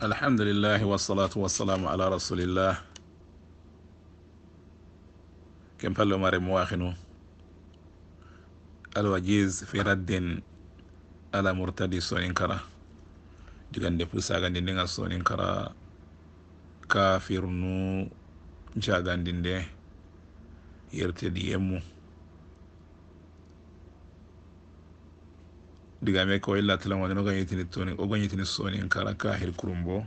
alhamdulillahi wassalatu wassalamu ala rasulillah ken pallomare mo waahino alwajiz fi radden ala murtadi soninkara jigande pusagandindiga soninkara kafirnu jagandinde yertedi yemmu digame ko illa talan wani no ganyitini toni o ganyitini soni en kala kahir kurumbo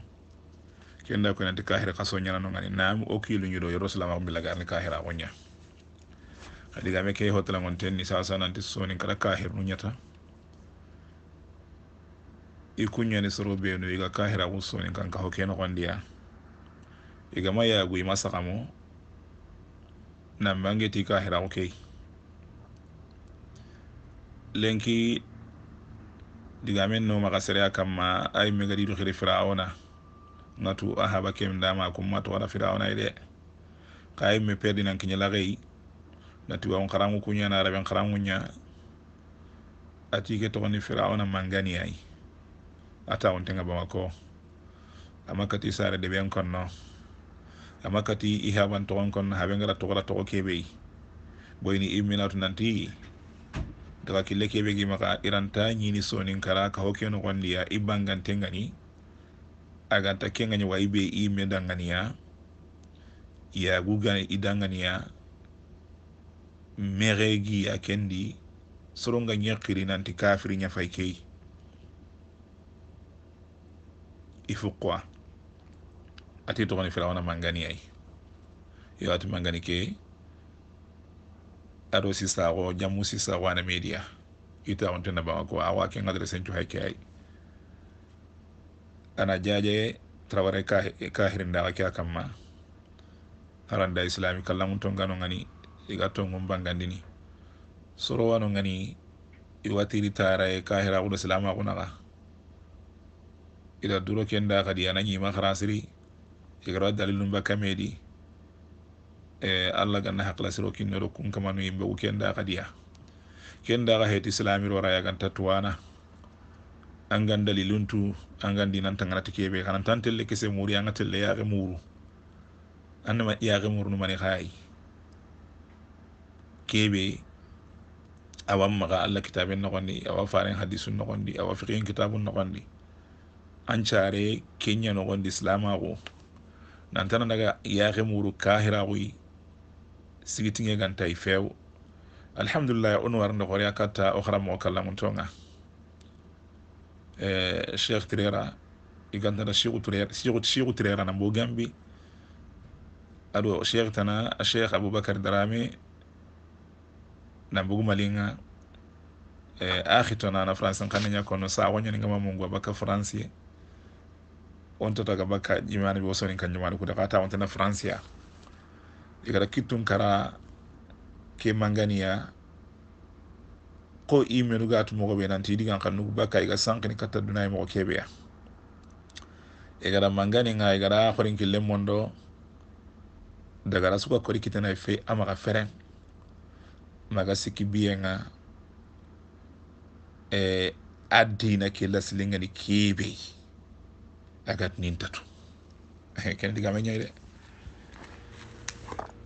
kenda ko nanti kahir kaso nyana no ngani nam o kilu nyudo yoro salama ko bilagar ni kahira onya digame ke hotla ngon ten ni sasa nanti soni kala kahir nyata nunyata ikunya ni soro no iga kahira ko soni kan ka hokeno kondiya iga maya gui masakamo nam bangeti kahira ko kei lenki diga digamen no maga sereya kamma ay megadi do firawona gatu natu ahaba kem dama ko wala to ide kay me perdi nan me perdinan kiñalagey nati wawon karangu kuña na araɓen karanguña atike toni firawona mangani ay ata tenga ba bamako amaka ti sare de ben konno ama kati i haɓan kon konno haɓe gara togora togo kebe boyni imminatu nanti daga kille keɓe gima ka iranta ñini sonin kara ka hokkeno gondiya aga ta gani aganta kegani i ɓe ime danganiya guga i danganiya meregi ya kendi soronga ñekkiri nanti kafiri ñafay key i fuqoa ati togoni mangani manganiyay yo ati mangani ke aro sisago jamu sisaxo ana media tena bawa ko awa ke ngadre sencu hay ke ay ana jaje traware kahirindaxa ke a kamma haranda islami kallamun to ngano ngani iga tongum bangandini sorowano ngani e ka iwatiri islama kahiraxuno naga ida duro kenda xadi ana ñima ro dalilun ba kamedi Eh, alla ganna haqlasiro kinnoɗo kun kamanu yimɓe ku kenda kadiya kendaxa heeti silamiro raya ganta tuwana an gan daliluntu an gan dinantanganati keɓe xanantan telle kese muri anga telle yaxe muru annama yaxe murunu mani xaayi keɓe awa maxa allah kitaben noxondi awa faren hadisu noxondi awa fixiyen kitabu noxondi an care kenya noxondi islamaxu nantana daga yaxe muru kahiraxuyi sigitinge ganta i few alhamdulillah on warnde hoore akatta o haramoo kallamutonga e eh, cheikh tirera i gantata cheikhu tirera cheikhu tirera na mbo gambi aɗo cheikh tana a cheikh aboubacar darame na mbogu malinga e eh, ahi tona na france kanne ñakkono sawoñanigama mungu abakka france on totaga bakka jimani ɓe wosonin kanjumani kuda ka tawonte na france a ikara kittun kara ke manganiya ko imenu ga tu mogo be nanti digan kan nugu baka iga sankini katta dunai mogo kebe ya igara mangani nga igara khorin kille mondo daga rasuka kori kitana fe ga feren maga siki biye nga e adina ke silingani kebe agat nintatu kene diga me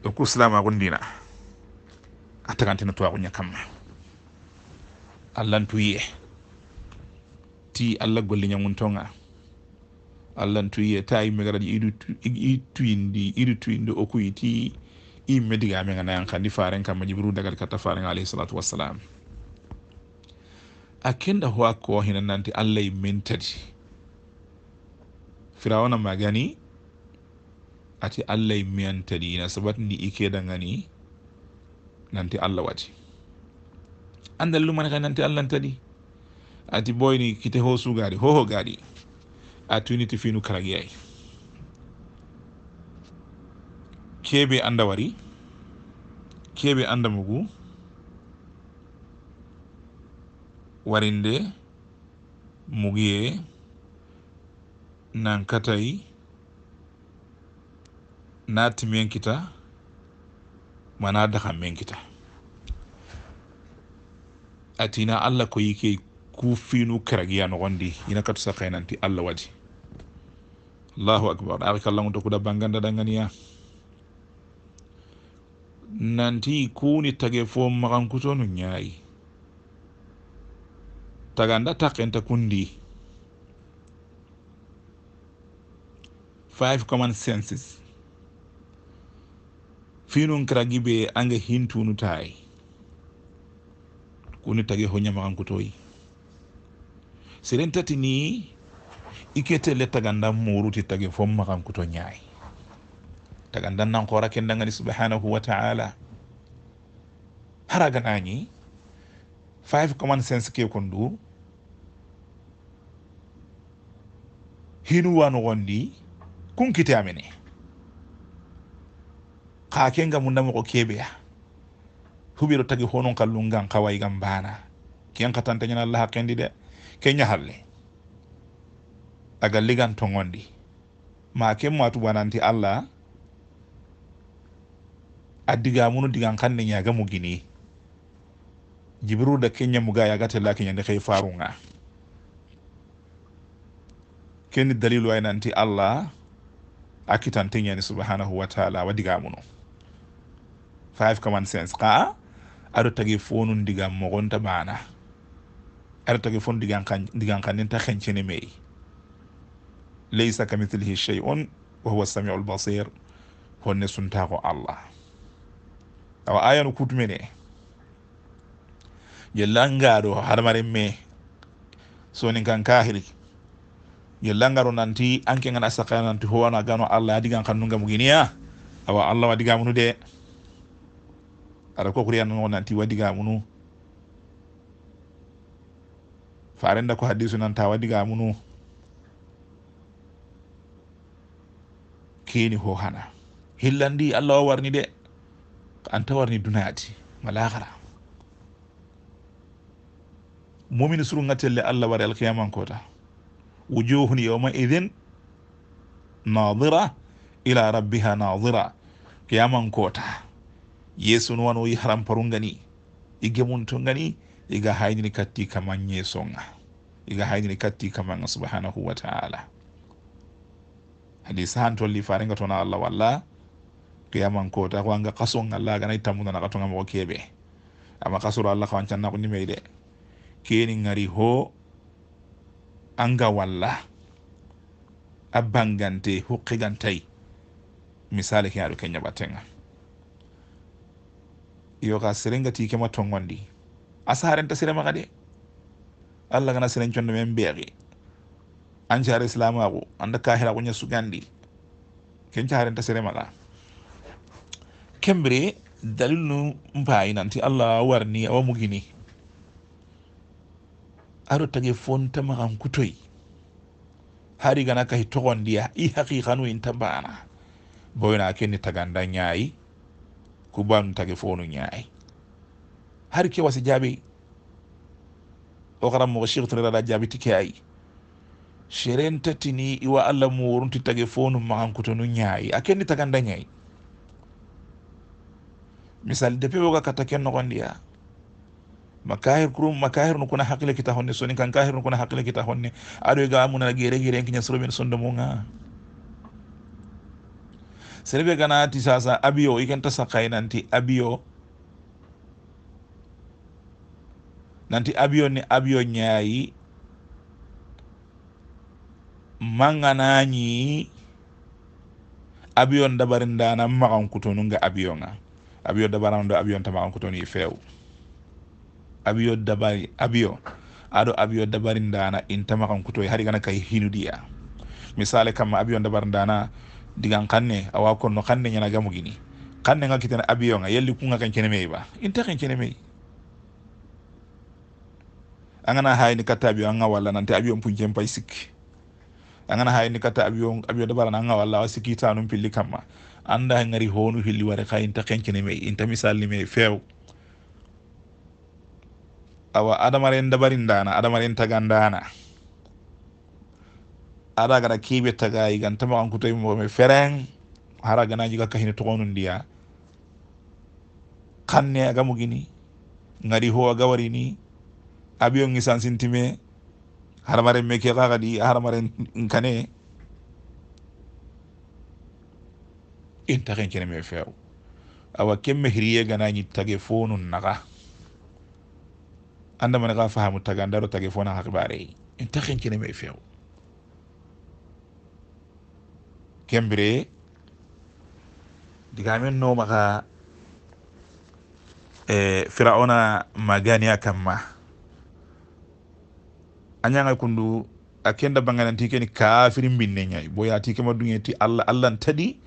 o kursalama gon ndina a tagantene towaguña kamma allahntu yiye ti allah golliñangun tonga allahntu yiye ta yimme garaji iɗi tuyindi iɗi tuyindi o kuy ti yimme diga me ganayan kandi faren kamma jibrou dagal katta farenga alayhi salatu wassalam a kenda ho akko hinan nanti allah yimmen tati firawona magani ati allah miyanta ni ina sabat ndi ikeeda nga ni nanti allah wati andal lumane kay nanti allah n tadi ati boyni kite ho sugaadi hoho gaadi a tuniti finu karagiyay keeɓe anda wari keeɓe anda mugu warinde mugiye nankatayi naati menkita mana daga menkita atina allah ko yike ku finu karagiya nogondi ina katu sa kaynanti allah wadi allahu akbar ari kallangunta kuda banganda danganiya nanti kuni tage fo magankutonu ñaayi taganda takkenta kundi five common senses finun karagibe ange hintunu tay kuni tage ho ñamaxanku kutoyi serentati ni i le taganda muruti tage fo maxanku kuto nyaay taganda nanxora ke ndangani subhanahu wa taala nani five common sense ke kondu hinuwa noxondi kunkite amene ka kenga munda namo ko hubiro tagi honon kalungan kawai gambana gam bana kiyan katante tante allah haqqendi de ke halle aga ligan tongondi ma ke atu bananti allah Adiga munu digan kanne nya ga gini Jibrul da kenya muga laki nya de kay farunga keni dalilu ay nanti allah akitante ni subhanahu wa taala munu 5 comm5 kaa aɗo tagi fonu ndigan mogonta bana aɗo tagi fonu ndigan kandinta xencene mey laysa ka mithlihi chey on wa huwa samiu lbasir honne suntako allah awa ayanu kutumene yellangaɗo hadamaren me sonin kan kahiri yellangaɗo nanti anke gan asakana nanti howano agano allah adigan kannunga muginiya awa allah wa digamunu de ara ko kuriya no nanti ga munu farenda ko hadisu nan ta ga munu keni ho hana hillandi allah warni de anta warni dunayati malakara mumin suru gatelle allah wari kota wujuhun yawma idhin nadira ila rabbiha nadira kiyamankota yeeso no wano yi haramparu gani i gemun to gani iga haynini katti kaman yeesoga iga haynini katti kamaga subhanahu wa taala hadis han tolli farega tona allah walla qiyaman kota ko anga kason allah aganayi tammudana ka toga mogo keɓe ama kasoro allah kawancanna ko nimey de keni gari ho anga walla a bangante hokkigantayi misali ke aɗo kenñaɓatenga yo serenga ti kema tongondi a ta serema de alla gana seren condo men beexi an jare islamu ago anda kahiraxuña sugandi ken jare caharenta seremaxa kembire dalil nu mpayi nanti alla warni awa mugini aɗo tage fontamaxan kutoy hari gana kahi toxondiya i haqiqanu in tambana boyna kenni taganda ñaayi ko banutake fonu ñaayi hari ke wasi jaabi o kara mogo la jaabi tike ay ayi tini iwa alla mo runti tage fonu ma han kutonu a kendi taganda ñaayi misal depuis woga katta ken no ma makahir kurum makahir kahir nukuna hakkile kita honne soni kan kahir nukuna hakkile kita honne aɗo ga munana gere gere kiña soroɓen sondomunga serebe ganati sasa abiyo ikanta sakay nanti abiyo nanti abiyo ni abiyo ñaayi manganañi abiyon dabarin dana maxan kutonu nga abiyo nga abiyo dabaran do abiyon ta maxan kutonu feew abiyo dabari abiyo aɗo abiyo dabarin dana in ta maxan kutoy hari gana kai hinudiya misale kamma abiyo dabarin dana digan kanne awa konno kanne ñana gamugini kanne nga kitana abiyo nga yelli kunga kan kene mey ba inta kan kene mey angana hayni katta abiyo anga walla nanti abiyo punjen pay sikki angana hayni katta abiyo abiyo dabara nanga walla wa sikki tanum pilli kamma anda ngari honu hilli ware kay inta kan kene mey inta misalli mey few awa adamaren dabarin dana adamaren tagandana ada gana kibe taga i igan tama an kutai mo me fereng hara gana jiga kahini togonun dia kanne aga mugini ngari ho aga warini abiyo ngisan sintime hara mare meke kaga di hara mare nkane inta ken kene me feu awa kemme hiriye gana ni tage fonun naga anda mana ka fahamu taga ndaro tage fona hakbare inta ken kene me feu kembire diga min no maga e firaona maganiya kamma a ñaga kundu a kenda bangananti keni kafiri mbinne ñayi bo yati kema duñe ti allah allah n tadi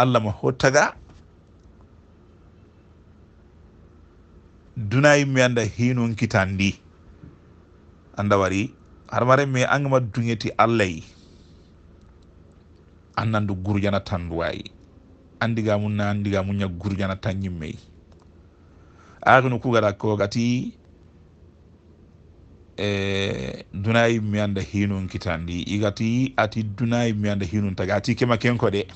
allah ma ho taga dunayi mi anda hinun kitandi andawari harmare mi angama duñeti allahyi anandu gurjana tan andiga andigamu na andigamu ya gurjana tan yimmeyi aginu kugara kogati e dunayi mi anda hinun kitandi igati ati dunayi mi anda hinun taga ati kema kenko de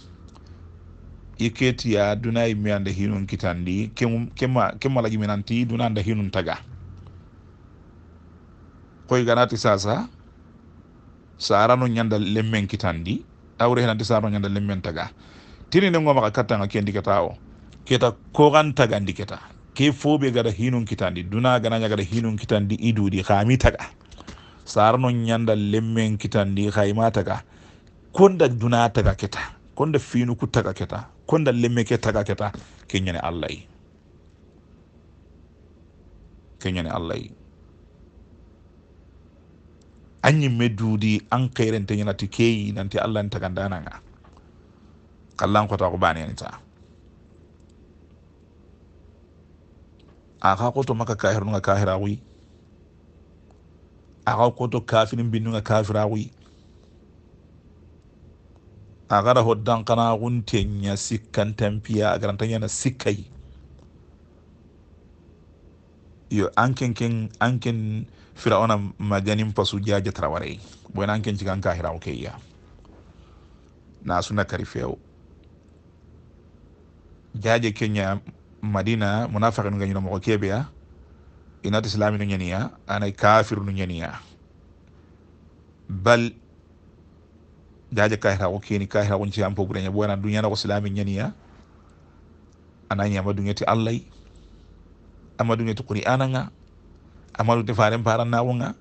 iketiya dunayi mi anda hinun kitandi kema kema lagi minanti duna anda hinun taga koy ganati sasa sarano nyanda lemmen kitandi awre hananti saro nyanda lemmen taga tini ne ngomaka nga kendi keta o keta kogan ndi keta ke fobe gada hinum kitandi duna nya gada hinum kitandi di khami taga sarno nyanda lemmen kitandi hayma taga konda duna taga keta konda ku taga keta konda lemme ke taga keta kenyane kenyane kenyane allahy an yi medudi an kayrente ñanati keyi nanti allah n tagandananga kallan kota ko banenita a ka koto maka kahira kahiraxuy a ka koto kafirin binnuga kafiraxuy a gara ho dankanaxuntenya tampiya a yana sikkayi yo kinkin an kinkin firawna majanin pasujaja taraware bonan ken cikan kahirawo ke ya na asuna karifeo jaja kenya madina munafaka nu gañino moko keɓeya inati islami nu ñaniya anay kafiru nu ñaniya bal jaje kahirawo keni kahirawo ciyan pobureña bona duñanako ana nyama anañama ti allai ama ti kuri ananga ti amaluti faren parannaxunga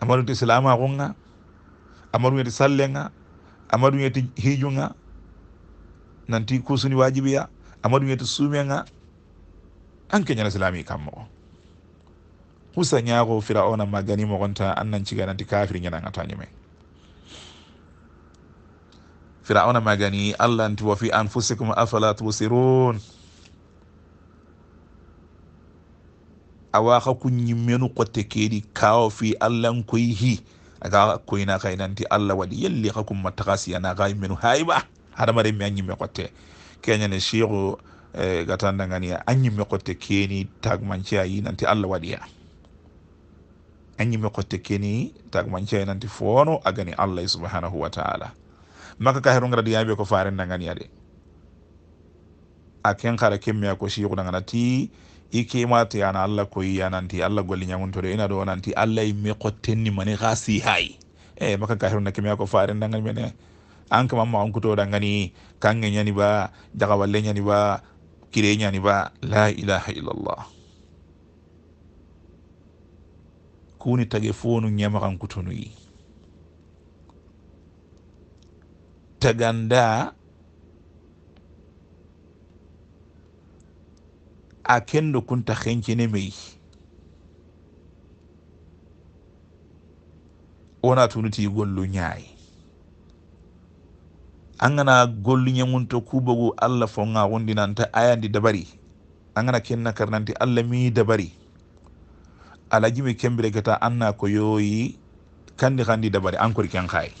amaluti silamaxunga amaruñeti sallenga amaruñeti hijunga nanti kusuni wajibiya amaruñeti sumenga anke nyala silami kammo kusa nyago firaona magani mo gonta annan nan ciga nanti kafiri ñananga ta ñeme firaona magani gani allah nti wa fi anfusikum afala tusirun awa ka awaka kunyimenu kote kedi kawo fi allan koyhi aga koyna kaynanti allah waɗi yelli ka kumma takasiyana kay menu hayba hadamaren mi a ñimme kote keñane cheikhu gatandagania a ñimme kote keni tagmanceayi nanti allah waɗiya a ñimme kote keni tagmanceayi nanti fono agani allah subhanahu wa taala maka ka herongrad yaɓe ko farendagania de a ken hara kemmiya ko cheikhu daganati ike mati, yana allah ana yananti allah golli ñamuntore ina doa nanti allah e mi qottenni mani gasi hai hay eh, e maka kahirun na kimiya ko farin dangal mene an kama ma an kuto dangani kange nyani ba walle nyani ba kire nyani ba la ilaha illallah kuni tage fonu kutunu yi taganda a kendo kunta henkine meyi wona ti gollu ñaayi an gana gollu ñagunto kubagu allah ta aya ayandi dabari an gana na karnanti allah mi dabari alajimi kembire keta anna ko yoyi kandi di dabari an ankori ken hayi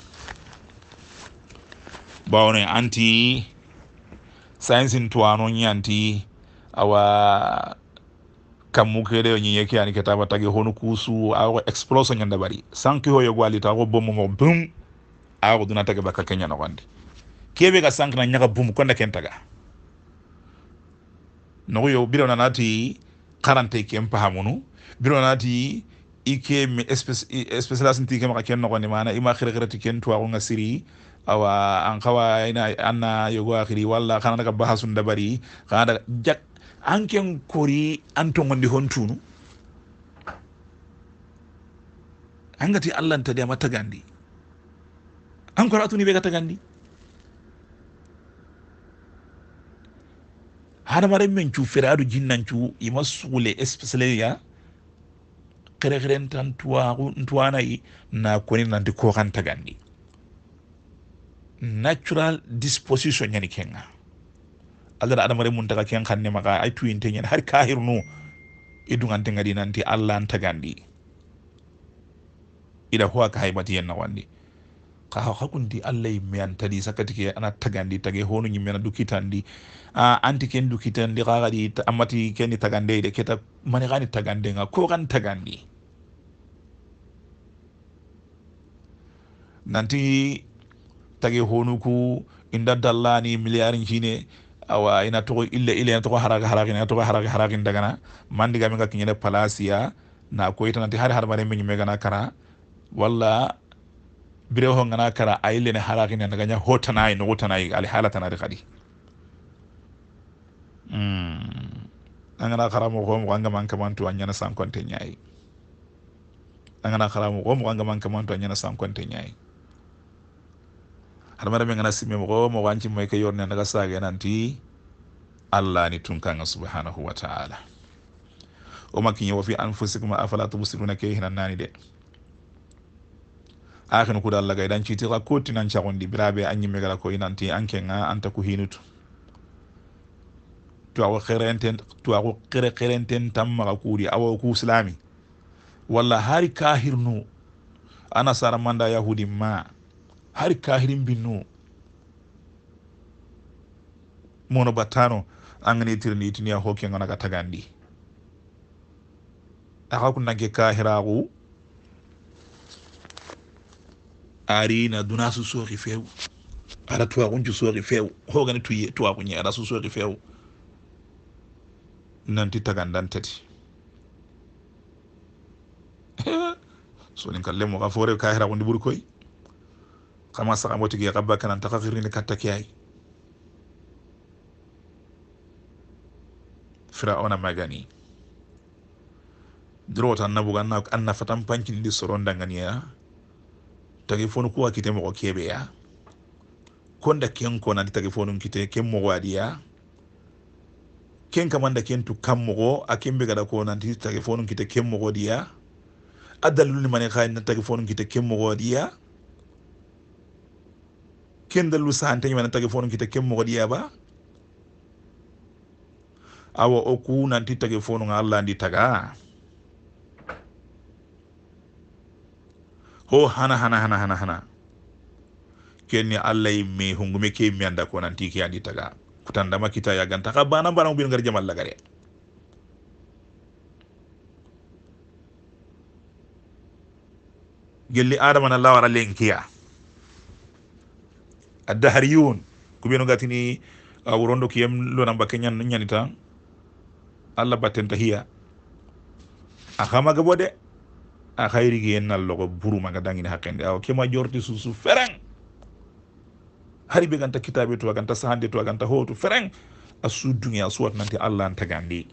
bawone anti sayensin tuwano ñanti awa uh, kamukere o ñiñeke ani ketaba tagi honu kusu awa explosion nyanda bari sanki hoyo gwali ta go bommo mo bum awa duna tagi baka kenya bakka wandi gonde ka sanki na nyaka bum konda ken taga nogo yo biro nanati karante ken pahamunu biro nanati ike me mi spécialiste ke maka ken nogondi mana ima khire khire xirexirati ken tuwaxunga siri awa an xawa ina anna yogo akhiri walla xana daga bahasunda bari xana daga jak anken kori an togondi hon tunu an gati allah ntadi ama tagandi an kora atuni ɓe ga tagandi hadamaren men cu fere jinnancu ima suule especialia kerexeren ntuwanayi na koni nanti koxan tagandi natural disposition ñani kenga allah ada adamare mun daga ken kanne maka ay tuyinteñen har kahirnu an dugante nanti allah an tagandi ida huwa ka haibati yan nawandi ka ha di allah yimme an tadi sakati ke ana tagandi tage honu yimme ana dukitandi a anti ken dukitandi ka gadi amati keni de keta mani gani tagandenga ko gan tagandi nanti tage honu ku inda dallani miliyarin shine awa ina togo ille ille ina togo haraga haraga ina togo haraga haraga dagana mandi gami ga kinyene palasiya na ko ita nanti hari har mare min mega na kara wala bire ho ngana kara ayle ne haraga ina daganya hotana ina hotana ali halata na kadi mm angana kara mo ko mo anga man kamantu anyana sam konte nyai angana kara mo ko mo anga man kamantu anyana sam konte nyai adamadamen gana simme mogo mogo an cimmay ke yorne ndaga sage nanti allah ni tunkanga subhanahu wa taala o makkiñe wafi fi anfusikum afala na kehi na nani de akhi nukuda allah gaida dan citira kuti na nchakundi birabe an megala koi ko inanti an kenga anta ku hinutu tuwaku xerenten kire xere xerenten tammaxa kuudi awo ku silami walla hari kahirnu anasara manda yahudi maa hari kahirin binnu mono battano angani tirni itiniya hokke ganaga tagandi aka ku nanke kahiraku arina dunasu soki fewu ara tuwakuncu soki few hogani tuye kunye ara su soki few nanti tagandan tati sonin kallemo ka fore kahirakundi ɓuuri koye kama saxamo tigi xa bakkanan taxa xirini katta ke ay firaona magani dro ta durota annabuga an nafatan pancinindi sorondanganiya tagi fonu kuwa kite mogo keɓeya konda ken konandi tagi fonun kite ken mogo adiya ken kamanda ken tu kam mogo a ken be gada konanti tagi fonun kite ken mogo diya a daliluni mani xa na tagi kite ken mogo diya ken dallu sahante ñimana kita ken mogo ɗiyaba Awo o ku nanti tage fonu ga allah ndi taga ho hana hana hana hana hana kenni allah yi me hungume ke mi anda ko nanti ke andi taga kutandama kita yaganta ka bana bana ubin gar jamal lagare gelli adama na lawara lenkiya kubiyano gati ni awurondo uh, kiyem lonam bakke ñanita allah battenta hiya a xamaga bo de a xayrigi yen nal loxo burumaga dangini hakende awo kema jorti susu fereng haribe ganta kitabe tuwa ganta sahande tuwa ganta hotu fereng asu dunia dunge a suwat nanti alla an tagandi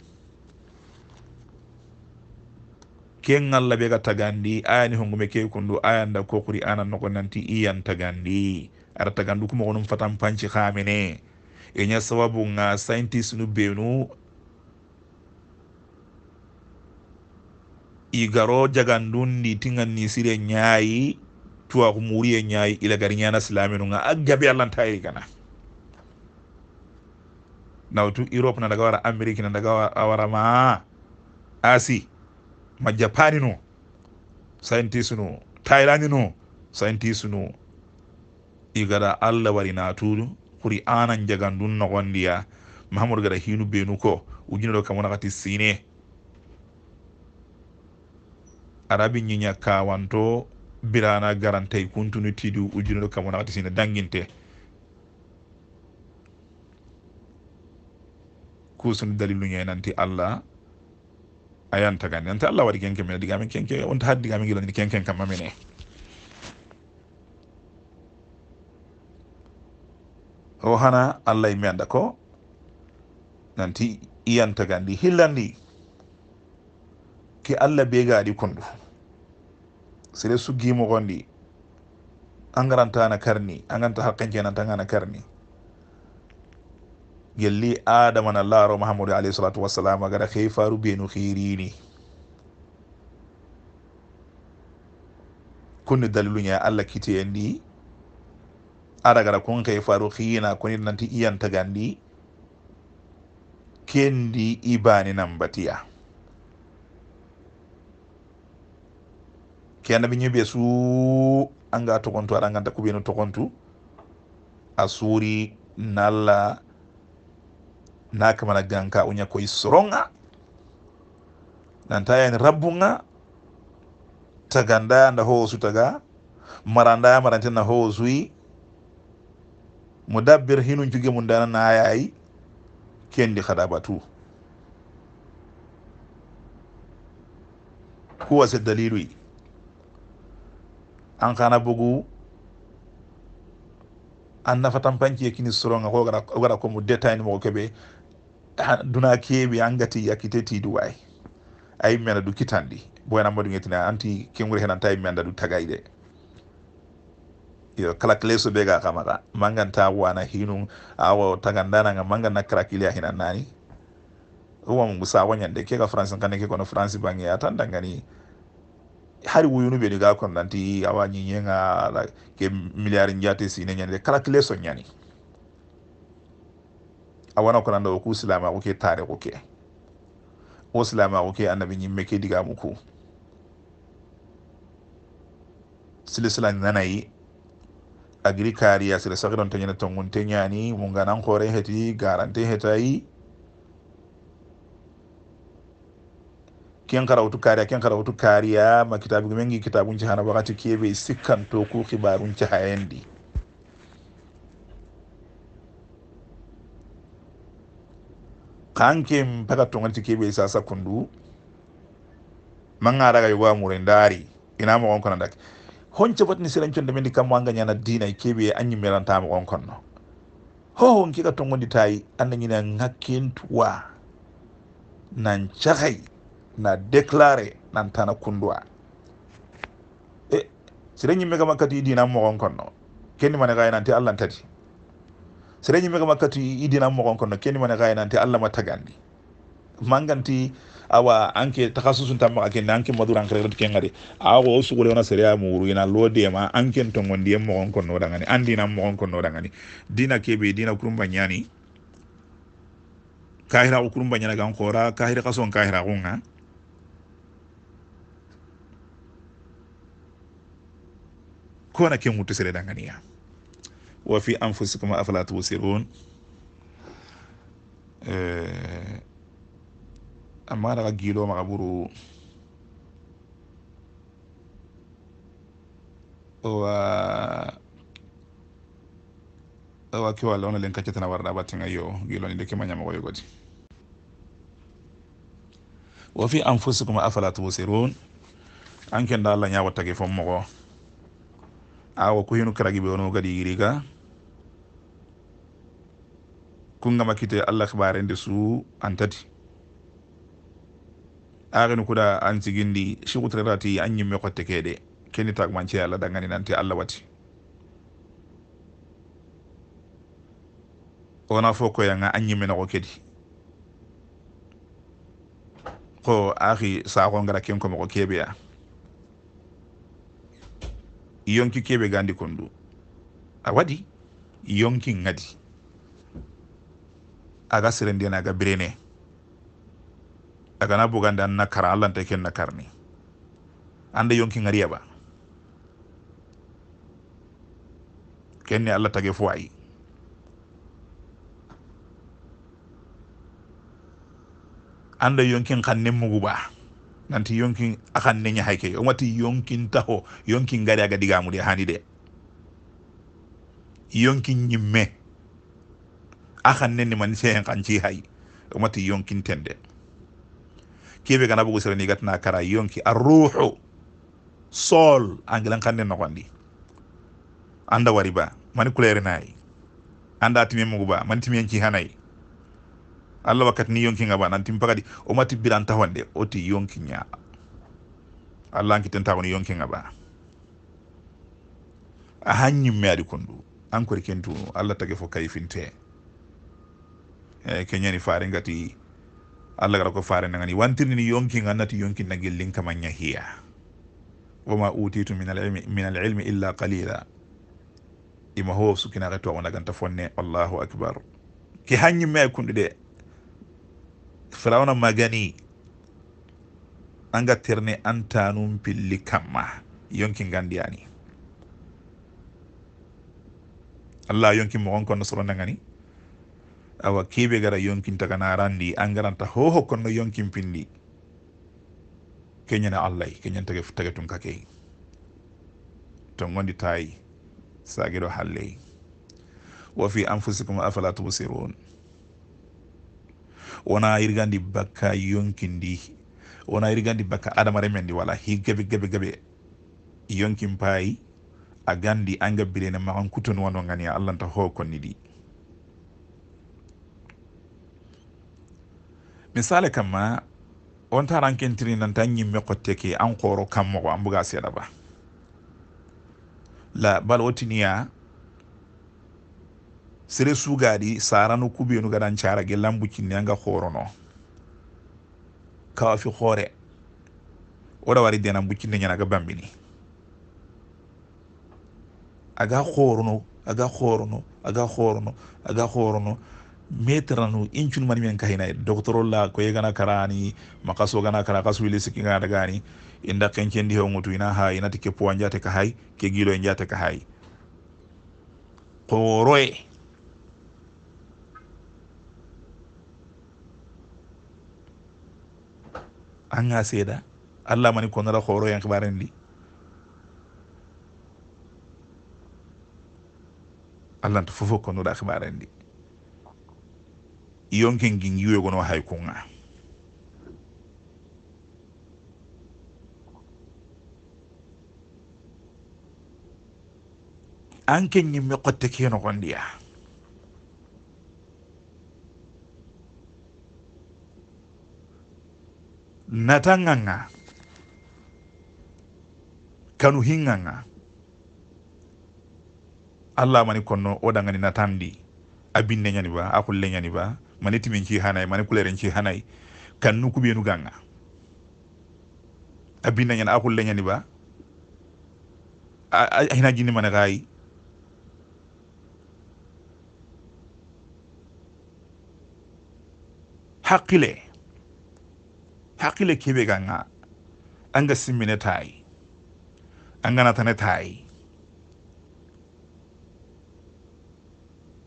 ken allah be ga tagandi ayani hongume ke kundu ayanda kukuri ana noko nanti iyan tagandi arata gandu kuma wonum fatan panci khamene enya sababu nga scientist nu benu igaro jagandun ni tingan ni sire nyaayi tuwa ko muri e nyaayi ila gari nyana silami nu nga aggabe allan tayi kana nawtu europe na daga wara na daga ma asi ma japani no scientist no thailand no scientist no igada alla wari natuɗu qur'ana jagandun nogondiya mahamadou gada hinu benu ko ujuneɗo kamonakati sine arabi nyinya kawanto birana garantay kuntunu tidu ujuneɗo kamonakati sine danginte kusun dalilu nanti alla allah ayantagandi nanti alla wari kenke mene digami kenke digami haddigami nini kenken kamma mene o hana allah mi anda ko nanti iyantagandi hillandi ki allah be gaadi kondu sede suggimogondi angaranta ana karni aganta haqqenkenanta ngana karni gelli adama na laaro mahamadou alayhi salatu wassalam agara xey faru benu xiirini kunni daliluñe allah kiteyendi ada gara kun kai faru khina kun nanti iyan tagandi kendi ibani nan batiya ke annabi ñiɓe su anga togontu aɗa ganda kuɓeno togontu a suuri nalla na kamana ganka uña koye soronga nanta yani rabbunga tagandaya nda ho sutaga marandaya na ho zui mo dabbir hinu jogi mum dana nayayi kendi kada batu kuwa se daliluy an kana bogu an nafatan pankie kini soronga ko gara komo detaini mogo keɓe duna keewi an gati yakkite tidu way ayimmena du kitandi boyna moɗi getina anti kenguri henanta yimmi anda du tagay de yo kala kleso be ga kamata mangan ta wana hinu awo tagandana nga mangan na kala kilia hina nani uwa sa wanya de ke ga france kan ke kono france bangi atanda ngani hari wuyunu be ni ga kon nanti awa nyinye nga ke miliari njate sine de kala kleso nyani awana ko nando ku silama ko ke tare ko ke o silama ko ke annabi nyimme ke diga muku silisila nanayi agiri kariya sira sagiron tanyana tongun tenyani munganan kore heti garante hetai kara utu kariya kara utu kariya ma kitabu mengi kitabun hana wakati kebe sikkan toku kibarun cahayendi kankin paka tonganti kebe sasa kundu mangara ga yuwa murendari ina mo konan honce botni siran conde mendi kam wanga nyana dina kebe anyi melantama on konno ho on kika tongondi tayi annani na ngakkentuwa nan cahay na déclaré nan tana kunduwa e siran yimme kama kati idina mogon konno kenni mane gay nanti allah tati siran yimme kama kati idina mogon konno keni mane gay nanti allah ma tagandi manganti awa anke takasusun tamma ake anke madura anke rek kengari awa osu kule ona seria muru ina lo dema anke ntongo ndiye mo on ko dangani andi na mo on dangani dina kebe dina kurumba nyani kahira ukurumba nyana gankora kora kahira kason kahira gonga kona ken mutu sere dangani ya wa fi anfusikum afala tubsirun eh, a magana ka gilo magaburu wa wa ke wala ona lenka cetana warda batinga yo gilo ni leke manyamogo yo goti wa fi anfusikum afala tubsirun anken da Allah nyawa tage fon mogo awo ku hinu karagi be ono gadi giriga kunga makite Allah khabarendi su antati agenu kuda an sigindi sigutirerati an ñimme xotte de keni tagmance alla dangani nanti allah wati wona fo koyanga an ñimmenoxo kedi ko axi saxo ngara ken ko moxo keɓeya yonki keɓe gandi kondu a wadi yonki ngadi aga serendena aga birene agana bugande an nakara allanta ken nakarni anda yonki ngariya ba kenne allah tage fo ayi anda yonkin kanne mugu ba nanti yonkin akan nenya haike o mati yonkin taxo yonkin ngari aga digamu de hani de yonkin nyimme akan nenni man xan kanci hay o mati ten de kebe gana bugu nigat na kara yonki arruhu sol angilan kanne nogondi anda wariba mani kulere nayi anda timi ba mani timi yanki hanayi alla wakat ni yonki ngaba nan timi pakadi o mati biranta wande oti yonki nya alla anki tenta kuni yonki ngaba ahanyi hanyi me adi kondu kentu alla tage kaifinte kayfinte eh, kenyani faringati allah gara ko fare ni wantirnini yonkin annati yonkin na gellin kamanya hiya wama utitu min ilmi min ilmi illa qalila ima ho gato to ganta fonne allahu akbar ki me kundi de firawna magani anga terne antanum pilli kamma yonki ani allah yonki mo wonko nasoro nangani awa keeɓe gara yonkintaka narandi angaranta ho hokkonno yonkinpindi keñana allah keñantake take tun kake to gondi tay sageɗo halley wo fi anfusicum afala tubsirun wona yirgandi bakka yonkindi wona yirgandi bakka adamare men ndi wala hi gaɓe gaɓe gaɓe yonkin payi a gandi anga birene maxan kutonuwano gani a allanta ho konni ɗi misale kam ma eh, on tara kentiri nanta ñimmi qotteke encore o kammoxo an buga seeɗa ba la bala wo tiniya sere sugaɗi sarano kubenu gadan cara ge lambucinni anga xorono kawafi xoore wo ɗa wari denan buccinne ñanaga bambini aga xorono aga xorono aga xorono aga xorono métre anu incunumani men kahinay e doctoro la ko yegana kara ni makaso gana kara ka suwili sikkiga dagani indakken cendi hewgutu ina ha inati ke poa e jate ka hay ke guilo e jate ka hay ko roye anga seeda allah mani konora ko roye hibaren di allahnta fofo konnuɗa hibaren di yonke ngingiwe gono hay kunga anke ñimme qotte keno gondiya natanganga kanu hinganga allah mani konno o dangani natandi a binne ñani ba a kulle ba mane timin ci hanay mane kuleren ci hanay kan nu kubenu ganga abinda nyen akul lenyani ba hina jini mana gai hakile hakile kebe ganga anga simine tai anga natane tai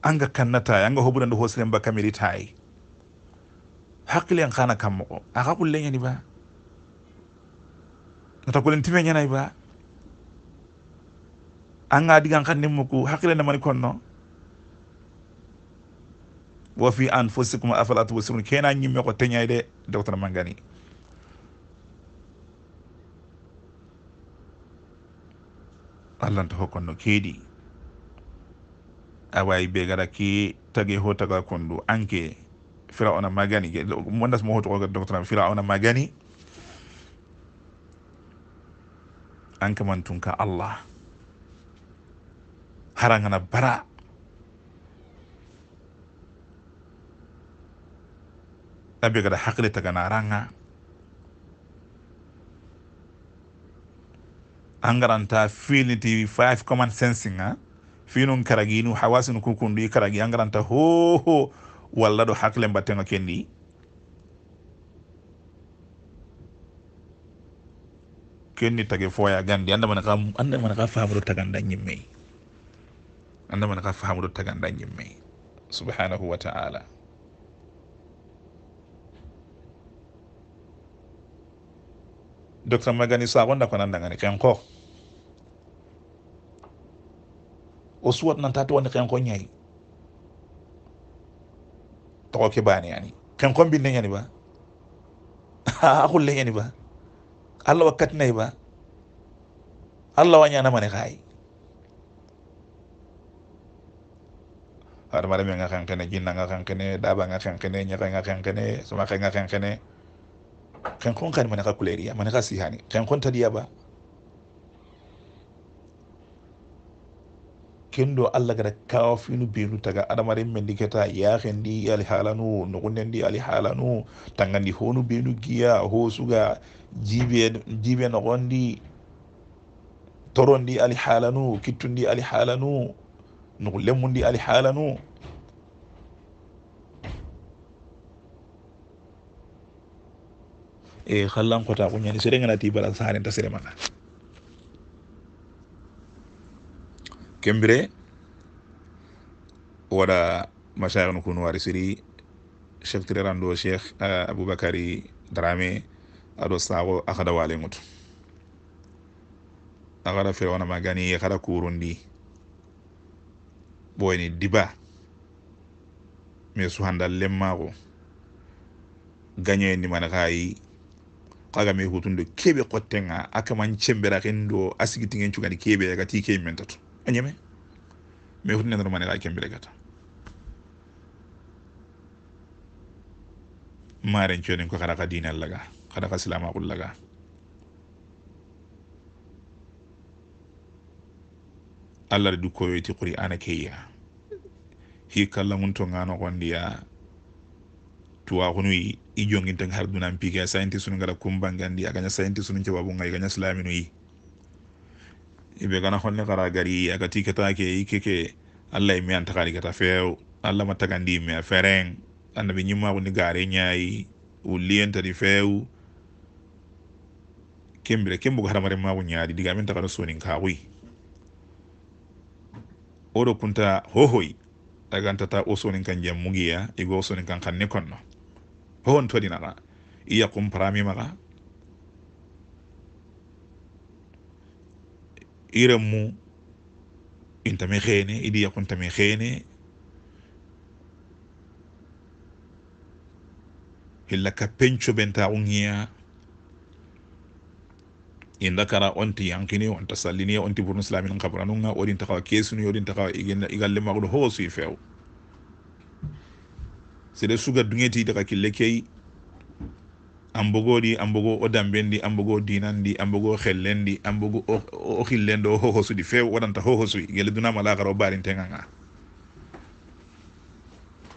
anga kannatayi anga hoɓuranɗo hoosiren ba kamiri tayi hakkilen kana kammogo aga ɓulleñani ba nata kulen timeñanayi ba anga digan kan nimmuku hakkile namani konno wa fi anfusikum afala tubsirun kena ñimme ko teñay de docteur mangani allah nta hokkonno kedi awai be gara ki tagi ho taga kondu anke ona magani wanda smo ho taga fira ona magani man tunka allah harangana bara abe gara hakle taga naranga angaranta tv 5 common sensing ha huh? finun karagi nu hawasin kukundi karagi angaranta ho ho walla ɗo hakkile mbattenga kendi kenni tage foya gandi anda manaka anda manaka ka taganda nyimme anda manaka ka taganda nyimme subhanahu wa taala Dr. magani sago ndako nandagani ken o suwat nanta to woni kenko ñayi toxo ke baane yani kon mbinne ñani ba a xulle ñani ba allah wakkatinayi ba allah wa ñanamane xaayi adama deme nga kene jinna nga xenxene daba nga xenxene ñexe nga xenxene sumaxe nga kene xenxene kon xani mane xa couleur ya mane xa sihani xenkon tadiya ba kendo allah gada kawa finu binu taga adamare mendiketa ya kendi yahendi ali halanu nukundendi ali ya halanu tangandi honu binu giya hosuga jibe jibe nukundi torondi ali ya halanu kitundi ali ya halanu nukulemundi ali halanu e eh, hallan kota kuñani sere ngana ti balan ta sere mana kembire wada mashayikh kunu wari siri chef tirerando cheikh uh, eh, aboubacary drame aɗo saago akada walengutu akada fewonama gani kada kurundi ɓoyni diba mi suhanda lemmako gañoyendi mana kayi kaga mi hutunde keɓe qottenga akaman cemberaken ɗo asigitingen cugani keɓe yagati keɓe men a ñeme mais hutu nenoro mane xa kembire gata maren conin ko xara xa dinal laga ka xa silamaxul laga allah du yiti qur'ana keya hi mun to ngano gondiya hunu i tan har dunan piga sayinti sunu gara kumbangandi a gaña sunu cebabu ngai gaña silaminu yi ibe gana honne kara gari agati kata ke ikeke alla mi an takari kata few allah ma tagandi me feren annabi nyimma ko ni gare nyaayi uliyen tadi few kembire kembo gara mare ma ko nyaadi diga min takara sonin ka wi odo kunta hohoy agantata o sonin kan jam mugiya igo sonin kan kanne konno hon todi naga iya kum parami maga iremu intame xeene idi yakun xeene khene hilla ka penco benta ungiya inda kara onti yankini onta sallini onti burnu islamin kabranunga odin takawa kesunu odin takawa igalle magudo hosu few sede suga dungeti daga kille kei ambogo ɗi ambogo o damben ɗi ambogo dinan ɗi ambogo xellen ɗi ambogo o xillen ɗo o hohosuɗi few waɗanta hohosuy gele dunama lakara o barintegaga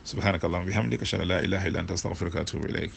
subhanaka allahuma bihamdika ashhadu an la ilaha illa anta astaghfiruka wa atubu ilayk